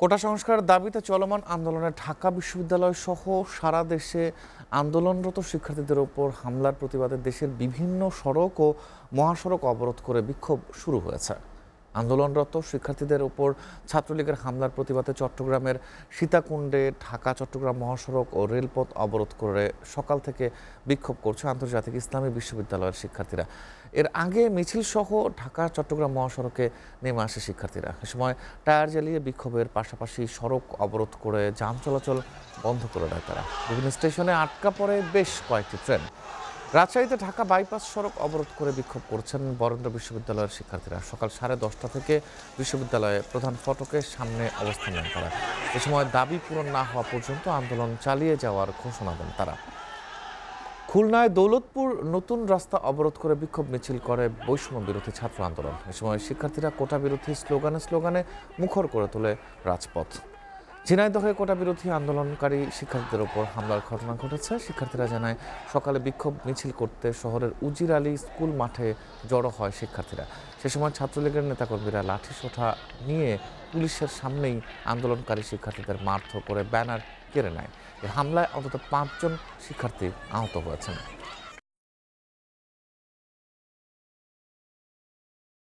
কোটা সংস্কার দাবিতে চলমান আন্দোলনে ঢাকা বিশ্ববিদ্যালয় সহ সারা দেশে আন্দোলনরত শিক্ষার্থীদের উপর হামলার প্রতিবাদে দেশের বিভিন্ন সড়ক ও মহাসড়ক অবরোধ করে বিক্ষোভ শুরু হয়েছে আন্দোলনরত শিক্ষার্থীদের উপর ছাত্রলীগের হামলার প্রতিবাদে চট্টগ্রামের সীতাকুণ্ডে ঢাকা চট্টগ্রাম মহাসড়ক ও রেলপথ অবরোধ করে সকাল থেকে বিক্ষোভ করছে আন্তর্জাতিক ইসলামী বিশ্ববিদ্যালয়ের শিক্ষার্থীরা এর আগে মিছিল সহ ঢাকা চট্টগ্রাম মহাসড়কে নেমে আসে শিক্ষার্থীরা এ সময় টায়ার জ্বালিয়ে বিক্ষোভের পাশাপাশি সড়ক অবরোধ করে যান চলাচল বন্ধ করে দেয় তারা বিভিন্ন স্টেশনে আটকা পড়ে বেশ কয়েকটি ট্রেন রাজশাহীতে ঢাকা বাইপাস সড়ক অবরোধ করে বিক্ষোভ করছেন বরেন্দ্র বিশ্ববিদ্যালয়ের শিক্ষার্থীরা সকাল সাড়ে দশটা থেকে বিশ্ববিদ্যালয়ে প্রধান ফটকের সামনে অবস্থান নেন তারা এ সময় দাবি পূরণ না হওয়া পর্যন্ত আন্দোলন চালিয়ে যাওয়ার ঘোষণা দেন তারা খুলনায় দৌলতপুর নতুন রাস্তা অবরোধ করে বিক্ষোভ মিছিল করে বৈষম্য বিরোধী ছাত্র আন্দোলন এ সময় শিক্ষার্থীরা কোটা বিরোধী স্লোগানে স্লোগানে মুখর করে তোলে রাজপথ ঝিনাইদহে কোটা বিরোধী আন্দোলনকারী শিক্ষার্থীদের ওপর হামলার ঘটনা ঘটেছে শিক্ষার্থীরা জানায় সকালে বিক্ষোভ মিছিল করতে শহরের উজির আলী স্কুল মাঠে জড়ো হয় শিক্ষার্থীরা সে সময় ছাত্রলীগের নেতাকর্মীরা লাঠি সোঠা নিয়ে পুলিশের সামনেই আন্দোলনকারী শিক্ষার্থীদের মারধর করে ব্যানার কেড়ে নেয় হামলায় অন্তত পাঁচজন শিক্ষার্থী আহত হয়েছেন